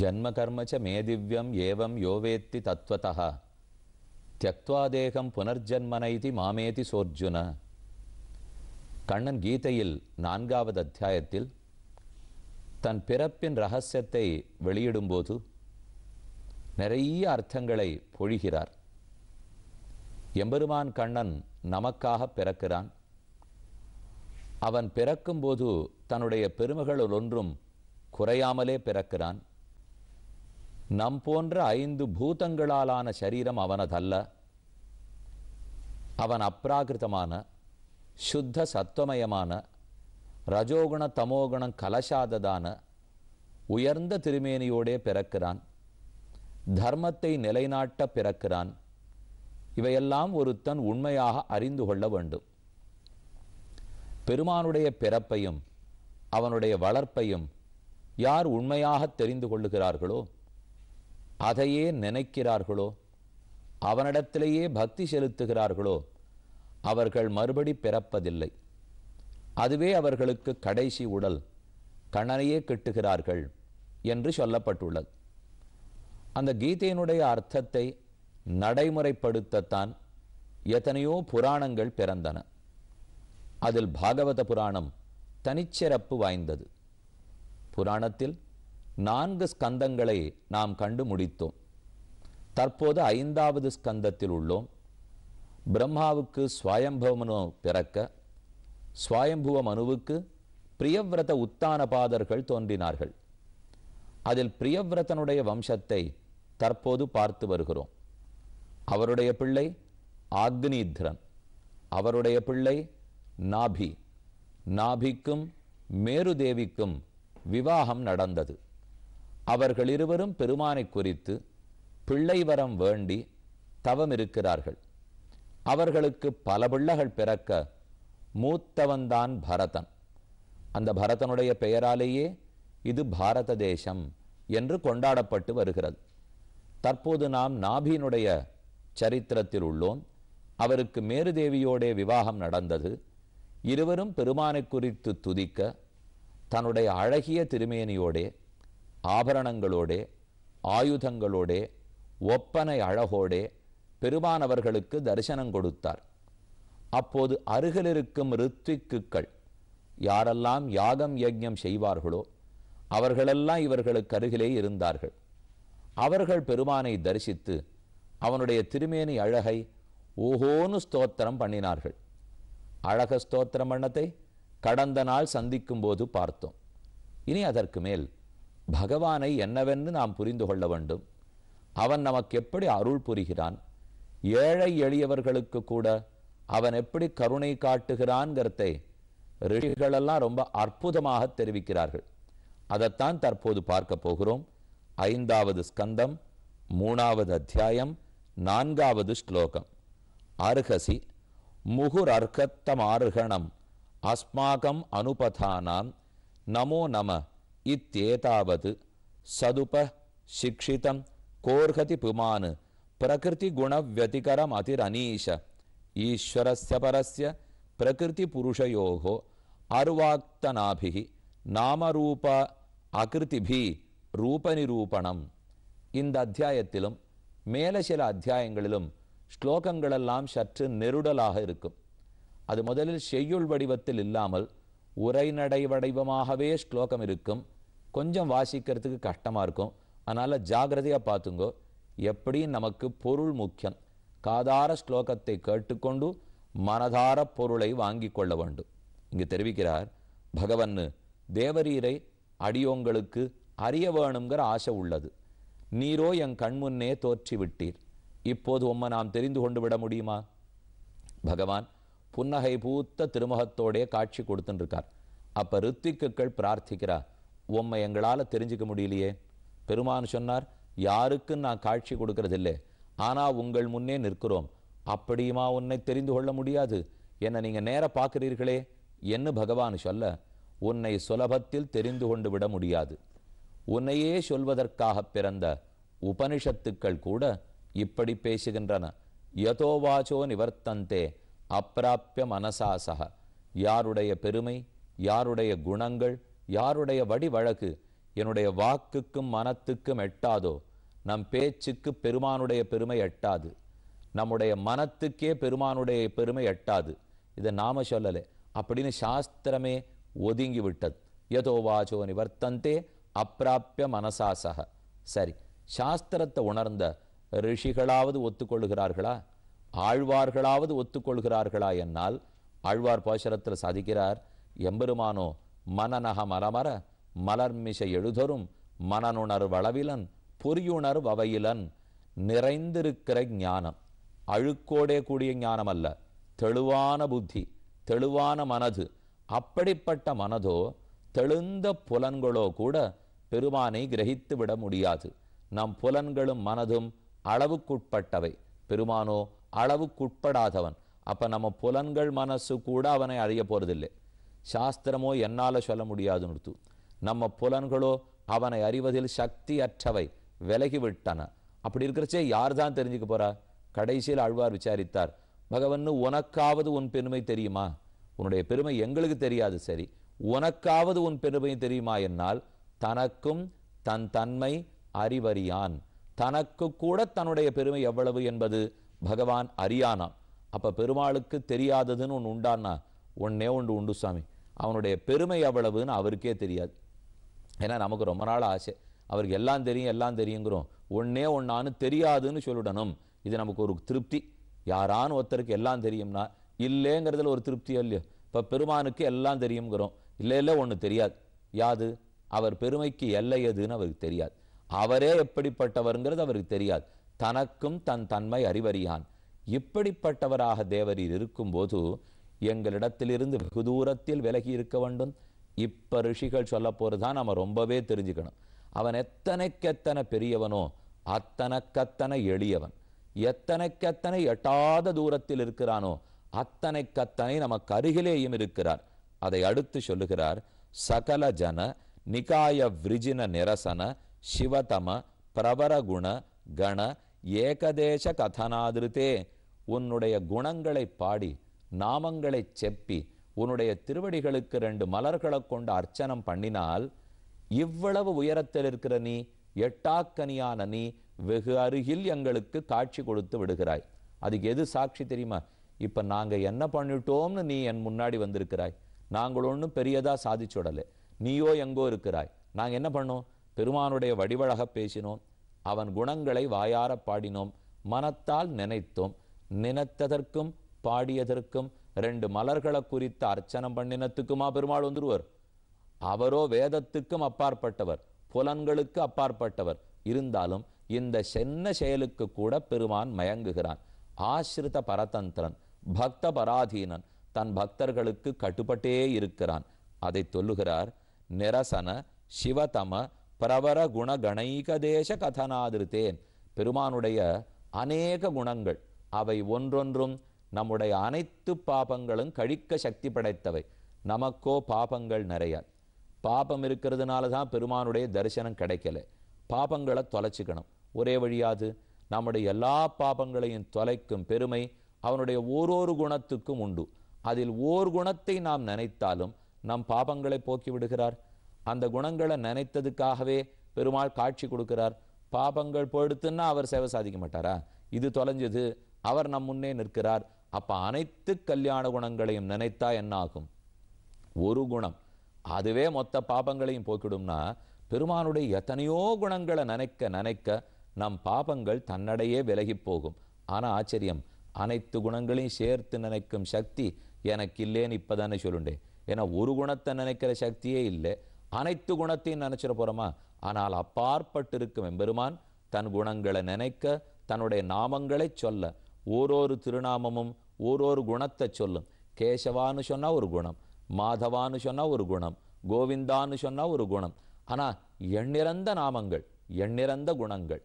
ஜன்மகர்ம ச மேதிவ்யம் ஏவம் யோவேத்தி தத்வதா தியக்துவாதேகம் புனர்ஜன்மனைதி மாமேதி சோர்ஜுன கண்ணன் கீதையில் நான்காவது அத்தியாயத்தில் தன் பிறப்பின் ரகசியத்தை வெளியிடும்போது நிறைய அர்த்தங்களை பொழிகிறார் எம்பெருமான் கண்ணன் நமக்காக பிறக்கிறான் அவன் பிறக்கும்போது தன்னுடைய பெருமைகளுள் ஒன்றும் குறையாமலே பிறக்கிறான் நம் போன்ற ஐந்து பூதங்களாலான சரீரம் அவனதல்ல அவன் அப்ராகிருதமான சுத்த சத்துவமயமான ரஜோகுண தமோகுணம் கலசாததான உயர்ந்த திருமேனியோடே பிறக்கிறான் தர்மத்தை நிலைநாட்ட பிறக்கிறான் இவையெல்லாம் ஒருத்தன் உண்மையாக அறிந்து கொள்ள வேண்டும் பெருமானுடைய பிறப்பையும் அவனுடைய வளர்ப்பையும் யார் உண்மையாக தெரிந்து கொள்ளுகிறார்களோ அதையே நினைக்கிறார்களோ அவனிடத்திலேயே பக்தி செலுத்துகிறார்களோ அவர்கள் மறுபடி பிறப்பதில்லை அதுவே அவர்களுக்கு கடைசி உடல் கண்ணனையே கெட்டுகிறார்கள் என்று சொல்லப்பட்டுள்ளது அந்த கீதையினுடைய அர்த்தத்தை நடைமுறைப்படுத்தத்தான் எத்தனையோ புராணங்கள் பிறந்தன அதில் பாகவத புராணம் தனிச்சிறப்பு வாய்ந்தது புராணத்தில் நான்கு ஸ்கந்தங்களை நாம் கண்டு முடித்தோம் தற்போது ஐந்தாவது ஸ்கந்தத்தில் உள்ளோம் பிரம்மாவுக்கு ஸ்வயம்பவமனு பிறக்க ஸ்வயம்புவ மனுவுக்கு பிரியவிரத உத்தானபாதர்கள் தோன்றினார்கள் அதில் பிரியவிரதனுடைய வம்சத்தை தற்போது பார்த்து வருகிறோம் அவருடைய பிள்ளை ஆக்னீத்ரன் அவருடைய பிள்ளை நாபி நாபிக்கும் மேருதேவிக்கும் விவாகம் நடந்தது அவர்கள் இருவரும் பெருமானை குறித்து பிள்ளை வரம் வேண்டி தவம் இருக்கிறார்கள் அவர்களுக்கு பல பிள்ளைகள் பிறக்க மூத்தவன்தான் பரதன் அந்த பரதனுடைய பெயராலேயே இது பாரத தேசம் என்று கொண்டாடப்பட்டு வருகிறது தற்போது நாம் நாபியினுடைய சரித்திரத்தில் உள்ளோம் அவருக்கு மேரு தேவியோடே விவாகம் நடந்தது இருவரும் பெருமானை குறித்து துதிக்க தன்னுடைய அழகிய திருமேனியோடே ஆபரணங்களோடே ஆயுதங்களோடே ஒப்பனை அழகோடே பெருமானவர்களுக்கு தரிசனம் கொடுத்தார் அப்போது அருகில் இருக்கும் ரித்விக்குக்கள் யாரெல்லாம் யாகம் யஜ்யம் செய்வார்களோ அவர்களெல்லாம் இவர்களுக்கு அருகிலே இருந்தார்கள் அவர்கள் பெருமானை தரிசித்து அவனுடைய திருமேனி அழகை ஓஹோனு ஸ்தோத்திரம் பண்ணினார்கள் அழக ஸ்தோத்திரம் பண்ணத்தை கடந்த நாள் சந்திக்கும் போது பார்த்தோம் இனி அதற்கு மேல் பகவானை என்னவென்று நாம் புரிந்து கொள்ள வேண்டும் அவன் நமக்கு எப்படி அருள் புரிகிறான் ஏழை எளியவர்களுக்கு கூட அவன் எப்படி கருணை காட்டுகிறான்கிறதை ரிஷிகளெல்லாம் ரொம்ப அற்புதமாக தெரிவிக்கிறார்கள் அதைத்தான் தற்போது பார்க்க போகிறோம் ஐந்தாவது ஸ்கந்தம் மூணாவது அத்தியாயம் நான்காவது ஸ்லோகம் அருகசி முகுர் அர்க்கத்தம் ஆர்கணம் அஸ்மாகம் அனுபதானாம் நமோ நம இத்தேதாவது சதுப சிக்ஷிதம் கோர்ஹதி புமானு பிரகிருதி அதிர் அதிரனீஷ ஈஸ்வரஸ்ய பரஸ்ய பிரகிருதி புருஷயோகோ அர்வாக்தனாபிகி நாமரூப அகிருதிபி ரூபநிரூபணம் இந்த அத்தியாயத்திலும் மேல சில அத்தியாயங்களிலும் ஸ்லோகங்களெல்லாம் சற்று நெருடலாக இருக்கும் அது முதலில் செய்யுள் வடிவத்தில் இல்லாமல் உரைநடை வடிவமாகவே ஸ்லோகம் இருக்கும் கொஞ்சம் வாசிக்கிறதுக்கு கஷ்டமாக இருக்கும் அதனால் ஜாகிரதையாக பார்த்துங்கோ எப்படி நமக்கு பொருள் முக்கியம் காதார ஸ்லோகத்தை கேட்டுக்கொண்டு மனதார பொருளை வாங்கி கொள்ள வேண்டும் இங்கு தெரிவிக்கிறார் பகவன் தேவரீரை அடியோங்களுக்கு அறிய வேணுங்கிற ஆசை உள்ளது நீரோ என் கண்முன்னே தோற்றிவிட்டீர் இப்போது உம்மை நாம் தெரிந்து கொண்டு விட முடியுமா பகவான் புன்னகை பூத்த திருமுகத்தோடே காட்சி கொடுத்துட்டுருக்கார் அப்போ ரித்திக்குக்கள் பிரார்த்திக்கிறார் உம்மை எங்களால் தெரிஞ்சுக்க முடியலையே பெருமான் சொன்னார் யாருக்கும் நான் காட்சி கொடுக்கறதில்லை ஆனால் உங்கள் முன்னே நிற்கிறோம் அப்படியுமா உன்னை தெரிந்து கொள்ள முடியாது என்னை நீங்கள் நேர பார்க்குறீர்களே என்ன பகவான் சொல்ல உன்னை சுலபத்தில் தெரிந்து கொண்டு விட முடியாது உன்னையே சொல்வதற்காக பிறந்த உபனிஷத்துக்கள் கூட இப்படி பேசுகின்றன யதோவாச்சோ நிவர்த்தந்தே அப்பிராப்பிய மனசாசக யாருடைய பெருமை யாருடைய குணங்கள் யாருடைய வடி வழக்கு என்னுடைய வாக்குக்கும் மனத்துக்கும் எட்டாதோ நம் பேச்சுக்கு பெருமானுடைய பெருமை எட்டாது நம்முடைய மனத்துக்கே பெருமானுடைய பெருமை எட்டாது இதை நாம சொல்லலை அப்படின்னு சாஸ்திரமே ஒதுங்கி விட்டது எதோ வாச்சோ நிவர்த்தந்தே அப்பிராப்பிய மனசாசக சரி சாஸ்திரத்தை உணர்ந்த ரிஷிகளாவது ஒத்துக்கொள்கிறார்களா ஆழ்வார்களாவது ஒத்துக்கொள்கிறார்களா என்னால் ஆழ்வார் போஷரத்தில் சாதிக்கிறார் எம்பெருமானோ மனநக மரமர மலர்மிச எழுதொரும் மனனுணர் வளவிலன் பொறியுணர் வவையிலன் நிறைந்திருக்கிற ஞானம் அழுக்கோடே கூடிய ஞானம் அல்ல தெளிவான புத்தி தெளிவான மனது அப்படிப்பட்ட மனதோ தெளிந்த புலன்களோ கூட பெருமானை கிரகித்து விட முடியாது நம் புலன்களும் மனதும் அளவுக்குட்பட்டவை பெருமானோ அளவுக்குட்படாதவன் அப்போ நம்ம புலன்கள் மனசு கூட அவனை அறிய போகிறதில்லை சாஸ்திரமோ என்னால் சொல்ல முடியாது அர்த்தம் நம்ம புலன்களோ அவனை அறிவதில் சக்தி அற்றவை விலகிவிட்டன அப்படி இருக்கிறச்சே யார் தான் தெரிஞ்சுக்க போறா கடைசியில் ஆழ்வார் விசாரித்தார் பகவன் உனக்காவது உன் பெருமை தெரியுமா உன்னுடைய பெருமை எங்களுக்கு தெரியாது சரி உனக்காவது உன் பெருமை தெரியுமா என்னால் தனக்கும் தன் தன்மை அறிவறியான் தனக்கு கூட தன்னுடைய பெருமை எவ்வளவு என்பது பகவான் அறியானாம் அப்ப பெருமாளுக்கு தெரியாததுன்னு ஒன்று உண்டானா ஒன்னே ஒன்று உண்டு சாமி அவனுடைய பெருமை அவ்வளவுன்னு அவருக்கே தெரியாது ஏன்னா நமக்கு ரொம்ப நாள் ஆசை அவருக்கு எல்லாம் தெரியும் எல்லாம் தெரியுங்கிறோம் ஒன்னே ஒன்றான்னு தெரியாதுன்னு சொல்லிடணும் இது நமக்கு ஒரு திருப்தி யாரான்னு ஒருத்தருக்கு எல்லாம் தெரியும்னா இல்லைங்கிறதுல ஒரு திருப்தியோ இல்லையோ இப்போ பெருமானுக்கு எல்லாம் தெரியுங்கிறோம் இல்லை இல்லை ஒன்று தெரியாது யாது அவர் பெருமைக்கு எல்லை எதுன்னு அவருக்கு தெரியாது அவரே எப்படிப்பட்டவருங்கிறது அவருக்கு தெரியாது தனக்கும் தன் தன்மை அறிவறியான் இப்படிப்பட்டவராக தேவரீர் இருக்கும்போது எங்களிடத்திலிருந்து வெகு தூரத்தில் விலகி இருக்க வேண்டும் இப்ப ரிஷிகள் சொல்ல போறதுதான் நம்ம ரொம்பவே தெரிஞ்சுக்கணும் அவன் எத்தனைக்கெத்தனை பெரியவனோ அத்தனைக்கத்தனை எளியவன் எத்தனைக்கத்தனை எட்டாத தூரத்தில் இருக்கிறானோ அத்தனைக்கத்தனை நமக்கு அருகிலேயும் இருக்கிறார் அதை அடுத்து சொல்லுகிறார் சகல ஜன நிகாய விரிஜின நிரசன சிவதம பிரபரகுண கண ஏகதேச கதனாதிருத்தே உன்னுடைய குணங்களை பாடி நாமங்களைச் செப்பி உன்னுடைய திருவடிகளுக்கு ரெண்டு மலர்களை கொண்டு அர்ச்சனம் பண்ணினால் இவ்வளவு உயரத்தில் இருக்கிற நீ எட்டாக்கனியான நீ வெகு அருகில் எங்களுக்கு காட்சி கொடுத்து விடுகிறாய் அதுக்கு எது சாட்சி தெரியுமா இப்போ நாங்கள் என்ன பண்ணிட்டோம்னு நீ என் முன்னாடி வந்திருக்கிறாய் நாங்கள் ஒன்றும் பெரியதாக சாதிச்சுடலை நீயோ எங்கோ இருக்கிறாய் நாங்கள் என்ன பண்ணோம் பெருமானுடைய வடிவழக பேசினோம் அவன் குணங்களை வாயார பாடினோம் மனத்தால் நினைத்தோம் நினைத்ததற்கும் பாடியதற்கும் ரெண்டு மலர்களை குறித்து அர்ச்சனம் பண்ணினத்துக்குமா பெருமாள் வந்துருவர் அவரோ வேதத்துக்கும் அப்பாற்பட்டவர் புலன்களுக்கு அப்பாற்பட்டவர் இருந்தாலும் இந்த சென்ன செயலுக்கு கூட பெருமான் மயங்குகிறான் ஆசிரித பரதந்திரன் பக்த பராதீனன் தன் பக்தர்களுக்கு கட்டுப்பட்டே இருக்கிறான் அதை சொல்லுகிறார் நிரசன சிவதம பிரவர குண கணைக தேச கதனாதிருத்தேன் பெருமானுடைய அநேக குணங்கள் அவை ஒன்றொன்றும் நம்முடைய அனைத்து பாபங்களும் கழிக்க சக்தி படைத்தவை நமக்கோ பாபங்கள் நிறைய பாபம் இருக்கிறதுனால தான் பெருமானுடைய தரிசனம் கிடைக்கல பாபங்களை தொலைச்சிக்கணும் ஒரே வழியாது நம்முடைய எல்லா பாபங்களையும் தொலைக்கும் பெருமை அவனுடைய ஓரொரு குணத்துக்கும் உண்டு அதில் ஓர் குணத்தை நாம் நினைத்தாலும் நம் பாபங்களை போக்கி விடுகிறார் அந்த குணங்களை நினைத்ததுக்காகவே பெருமாள் காட்சி கொடுக்கிறார் பாபங்கள் போயிடுத்துன்னா அவர் சேவை சாதிக்க மாட்டாரா இது தொலைஞ்சது அவர் நம் முன்னே நிற்கிறார் அப்போ அனைத்து கல்யாண குணங்களையும் நினைத்தா என்ன ஆகும் ஒரு குணம் அதுவே மொத்த பாபங்களையும் போக்கிடும்னா பெருமானுடைய எத்தனையோ குணங்களை நினைக்க நினைக்க நம் பாபங்கள் தன்னடையே விலகி போகும் ஆனால் ஆச்சரியம் அனைத்து குணங்களையும் சேர்த்து நினைக்கும் சக்தி எனக்கு இல்லைன்னு இப்போ தானே சொல்லுண்டே ஏன்னா ஒரு குணத்தை நினைக்கிற சக்தியே இல்லை அனைத்து குணத்தையும் நினச்சிட போகிறோமா ஆனால் அப்பாற்பட்டு இருக்கும் எம்பெருமான் தன் குணங்களை நினைக்க தன்னுடைய நாமங்களை சொல்ல ஓரொரு திருநாமமும் ஒரு ஒரு குணத்தை சொல்லும் கேசவான்னு சொன்னால் ஒரு குணம் மாதவான்னு சொன்னால் ஒரு குணம் கோவிந்தான்னு சொன்னால் ஒரு குணம் ஆனால் எண்ணிறந்த நாமங்கள் எண்ணிறந்த குணங்கள்